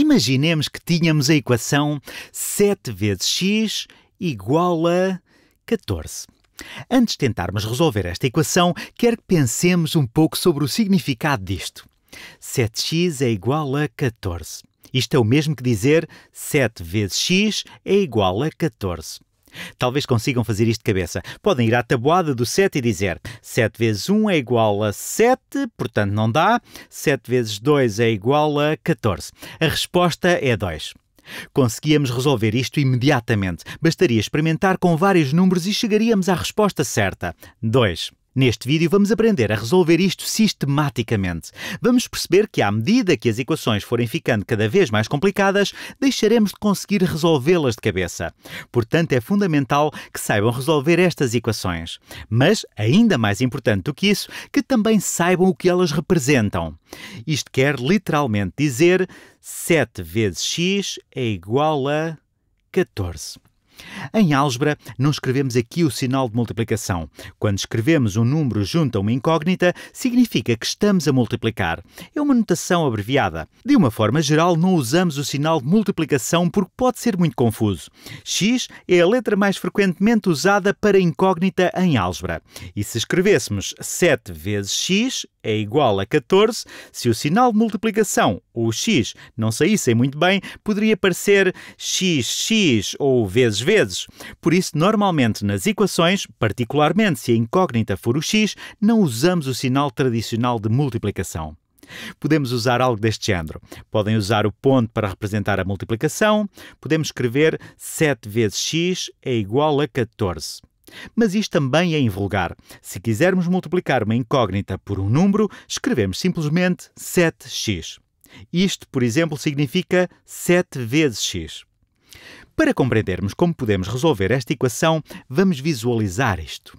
Imaginemos que tínhamos a equação 7 vezes x igual a 14. Antes de tentarmos resolver esta equação, quero que pensemos um pouco sobre o significado disto. 7x é igual a 14. Isto é o mesmo que dizer 7 vezes x é igual a 14. Talvez consigam fazer isto de cabeça. Podem ir à tabuada do 7 e dizer 7 vezes 1 é igual a 7, portanto não dá. 7 vezes 2 é igual a 14. A resposta é 2. Conseguíamos resolver isto imediatamente. Bastaria experimentar com vários números e chegaríamos à resposta certa: 2. Neste vídeo vamos aprender a resolver isto sistematicamente. Vamos perceber que à medida que as equações forem ficando cada vez mais complicadas, deixaremos de conseguir resolvê-las de cabeça. Portanto, é fundamental que saibam resolver estas equações. Mas, ainda mais importante do que isso, que também saibam o que elas representam. Isto quer literalmente dizer 7 vezes x é igual a 14. Em álgebra, não escrevemos aqui o sinal de multiplicação. Quando escrevemos um número junto a uma incógnita, significa que estamos a multiplicar. É uma notação abreviada. De uma forma geral, não usamos o sinal de multiplicação porque pode ser muito confuso. X é a letra mais frequentemente usada para incógnita em álgebra. E se escrevêssemos 7 vezes x, é igual a 14, se o sinal de multiplicação, ou x, não saíssem muito bem, poderia parecer xx ou vezes vezes. Por isso, normalmente nas equações, particularmente se a incógnita for o x, não usamos o sinal tradicional de multiplicação. Podemos usar algo deste género. Podem usar o ponto para representar a multiplicação. Podemos escrever 7 vezes x é igual a 14. Mas isto também é invulgar. Se quisermos multiplicar uma incógnita por um número, escrevemos simplesmente 7x. Isto, por exemplo, significa 7 vezes x. Para compreendermos como podemos resolver esta equação, vamos visualizar isto.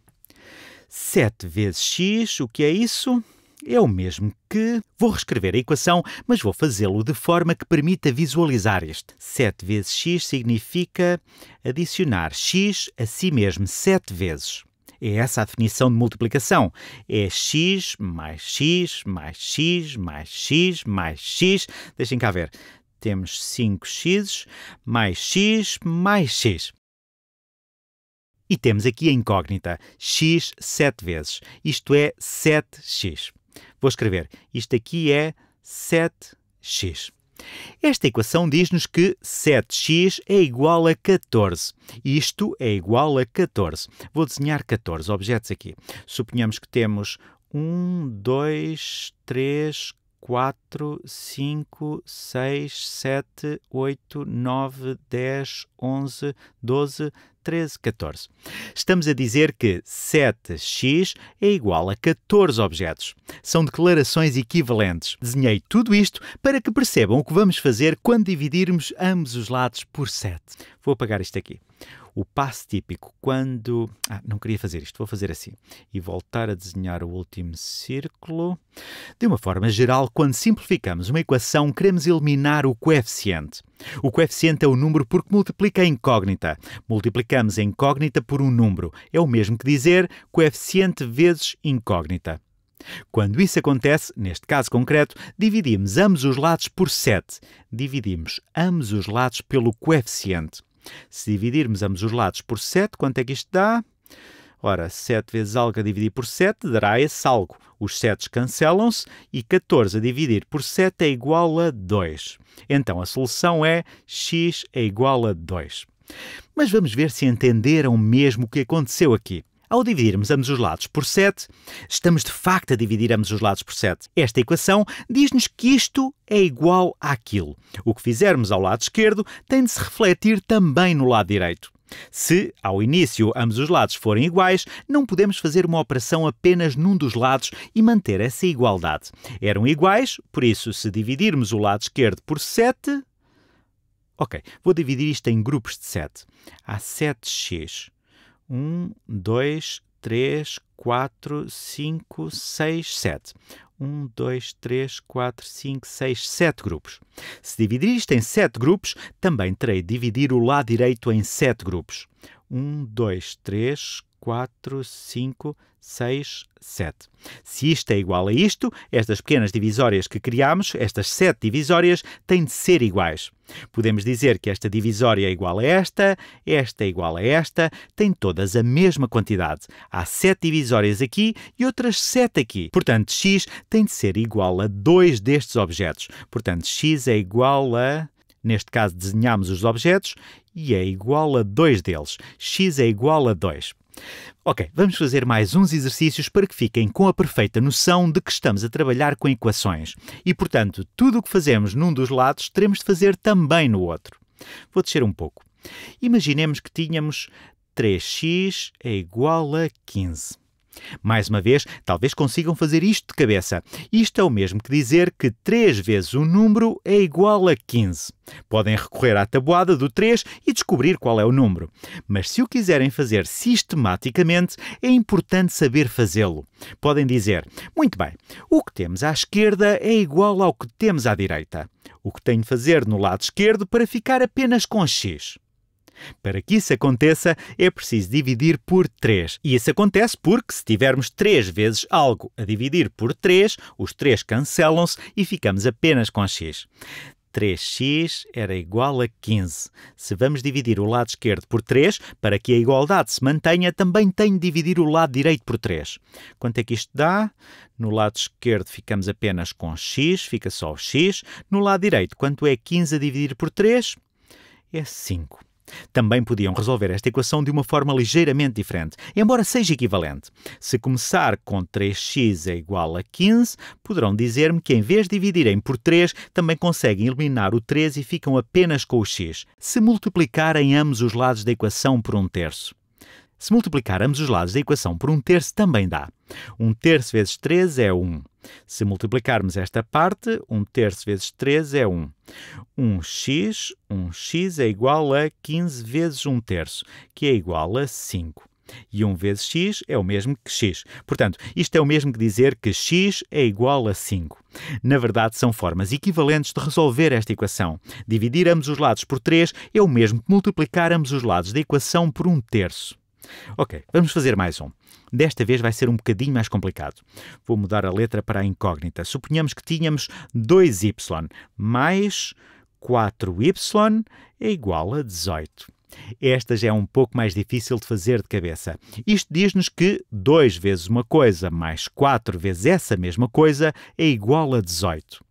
7 vezes x, o que é isso? é o mesmo que. Vou reescrever a equação, mas vou fazê-lo de forma que permita visualizar este. 7 vezes x significa adicionar x a si mesmo 7 vezes. É essa a definição de multiplicação. É x mais x mais x mais x mais x. Deixem cá ver. Temos 5x mais x mais x. E temos aqui a incógnita, x sete vezes, isto é 7x. Vou escrever. Isto aqui é 7x. Esta equação diz-nos que 7x é igual a 14. Isto é igual a 14. Vou desenhar 14 objetos aqui. Suponhamos que temos 1, 2, 3, 4, 5, 6, 7, 8, 9, 10, 11, 12, 13, 14. Estamos a dizer que 7x é igual a 14 objetos. São declarações equivalentes. Desenhei tudo isto para que percebam o que vamos fazer quando dividirmos ambos os lados por 7. Vou apagar isto aqui. O passo típico, quando. Ah, não queria fazer isto, vou fazer assim. E voltar a desenhar o último círculo. De uma forma geral, quando simplificamos uma equação, queremos eliminar o coeficiente. O coeficiente é o número porque multiplica a incógnita. Multiplicamos a incógnita por um número. É o mesmo que dizer coeficiente vezes incógnita. Quando isso acontece, neste caso concreto, dividimos ambos os lados por 7. Dividimos ambos os lados pelo coeficiente. Se dividirmos ambos os lados por 7, quanto é que isto dá? Ora, 7 vezes algo a dividir por 7 dará esse algo. Os 7 cancelam-se e 14 a dividir por 7 é igual a 2. Então a solução é x é igual a 2. Mas vamos ver se entenderam mesmo o que aconteceu aqui. Ao dividirmos ambos os lados por 7, estamos de facto a dividir ambos os lados por 7. Esta equação diz-nos que isto é igual àquilo. O que fizermos ao lado esquerdo tem de se refletir também no lado direito. Se, ao início, ambos os lados forem iguais, não podemos fazer uma operação apenas num dos lados e manter essa igualdade. Eram iguais, por isso, se dividirmos o lado esquerdo por 7. Ok, vou dividir isto em grupos de 7. Há 7x um, dois, três, quatro, cinco, seis, sete. Um, dois, três, quatro, cinco, seis, sete grupos. Se dividir isto em sete grupos, também terei de dividir o lado direito em sete grupos. Um, dois, três, 4, 5, 6, 7. Se isto é igual a isto, estas pequenas divisórias que criamos, estas 7 divisórias, têm de ser iguais. Podemos dizer que esta divisória é igual a esta, esta é igual a esta, têm todas a mesma quantidade. Há 7 divisórias aqui e outras 7 aqui. Portanto, x tem de ser igual a 2 destes objetos. Portanto, x é igual a neste caso desenhamos os objetos, e é igual a 2 deles. x é igual a 2. Ok, vamos fazer mais uns exercícios para que fiquem com a perfeita noção de que estamos a trabalhar com equações e, portanto, tudo o que fazemos num dos lados teremos de fazer também no outro. Vou descer um pouco. Imaginemos que tínhamos 3x é igual a 15. Mais uma vez, talvez consigam fazer isto de cabeça. Isto é o mesmo que dizer que 3 vezes o número é igual a 15. Podem recorrer à tabuada do 3 e descobrir qual é o número. Mas se o quiserem fazer sistematicamente, é importante saber fazê-lo. Podem dizer: Muito bem, o que temos à esquerda é igual ao que temos à direita. O que tenho de fazer no lado esquerdo para ficar apenas com X? Para que isso aconteça, é preciso dividir por 3. E isso acontece porque, se tivermos 3 vezes algo a dividir por 3, os 3 cancelam-se e ficamos apenas com x. 3x era igual a 15. Se vamos dividir o lado esquerdo por 3, para que a igualdade se mantenha, também tenho de dividir o lado direito por 3. Quanto é que isto dá? No lado esquerdo ficamos apenas com x, fica só o x. No lado direito, quanto é 15 a dividir por 3? É 5. Também podiam resolver esta equação de uma forma ligeiramente diferente, embora seja equivalente. Se começar com 3x é igual a 15, poderão dizer-me que em vez de dividirem por 3, também conseguem eliminar o 3 e ficam apenas com o x, se multiplicarem ambos os lados da equação por um terço. Se multiplicar ambos os lados da equação por um terço, também dá. Um terço vezes 3 é 1. Se multiplicarmos esta parte, 1 terço vezes 3 é 1. 1 x, um x é igual a 15 vezes 1 terço, que é igual a 5. E 1 vezes x é o mesmo que x. Portanto, isto é o mesmo que dizer que x é igual a 5. Na verdade, são formas equivalentes de resolver esta equação. Dividir ambos os lados por 3 é o mesmo que multiplicar ambos os lados da equação por 1 terço. Ok, vamos fazer mais um. Desta vez vai ser um bocadinho mais complicado. Vou mudar a letra para a incógnita. Suponhamos que tínhamos 2y mais 4y é igual a 18. Esta já é um pouco mais difícil de fazer de cabeça. Isto diz-nos que 2 vezes uma coisa mais 4 vezes essa mesma coisa é igual a 18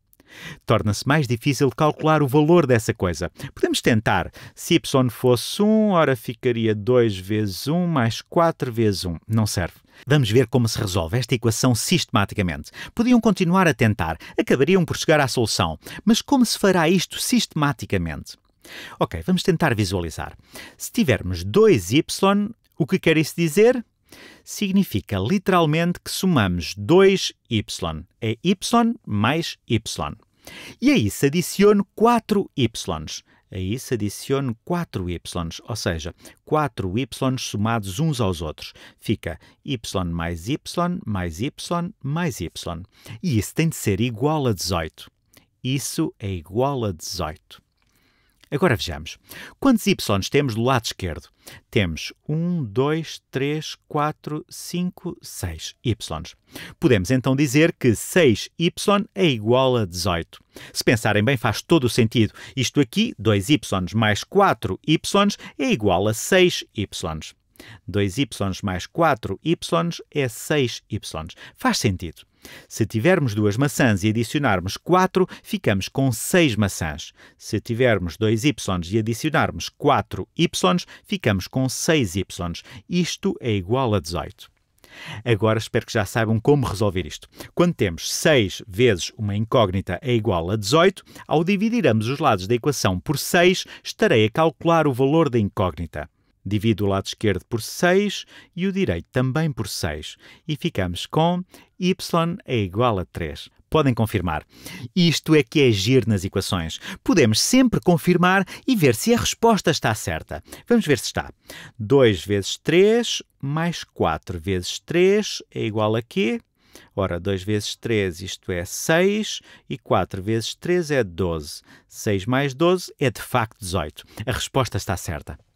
torna-se mais difícil calcular o valor dessa coisa. Podemos tentar. Se y fosse 1, ora ficaria 2 vezes 1 mais 4 vezes 1. Não serve. Vamos ver como se resolve esta equação sistematicamente. Podiam continuar a tentar, acabariam por chegar à solução. Mas como se fará isto sistematicamente? Ok, vamos tentar visualizar. Se tivermos 2y, o que quer isso dizer? significa literalmente que somamos 2y. É y mais y. E aí se adiciono 4y. Aí se adiciono 4y, ou seja, 4y somados uns aos outros. Fica y mais y mais y mais y. E isso tem de ser igual a 18. Isso é igual a 18. Agora vejamos. Quantos y temos do lado esquerdo? Temos 1, 2, 3, 4, 5, 6 y. Podemos então dizer que 6y é igual a 18. Se pensarem bem, faz todo o sentido. Isto aqui, 2y mais 4y é igual a 6y. 2y mais 4y é 6y. Faz sentido. Se tivermos duas maçãs e adicionarmos 4, ficamos com 6 maçãs. Se tivermos 2y e adicionarmos 4y, ficamos com 6y. Isto é igual a 18. Agora espero que já saibam como resolver isto. Quando temos 6 vezes uma incógnita é igual a 18, ao dividirmos os lados da equação por 6, estarei a calcular o valor da incógnita. Divido o lado esquerdo por 6 e o direito também por 6 e ficamos com y é igual a 3. Podem confirmar. Isto é que é giro nas equações. Podemos sempre confirmar e ver se a resposta está certa. Vamos ver se está. 2 vezes 3 mais 4 vezes 3 é igual a quê? Ora, 2 vezes 3, isto é 6, e 4 vezes 3 é 12. 6 mais 12 é de facto 18. A resposta está certa.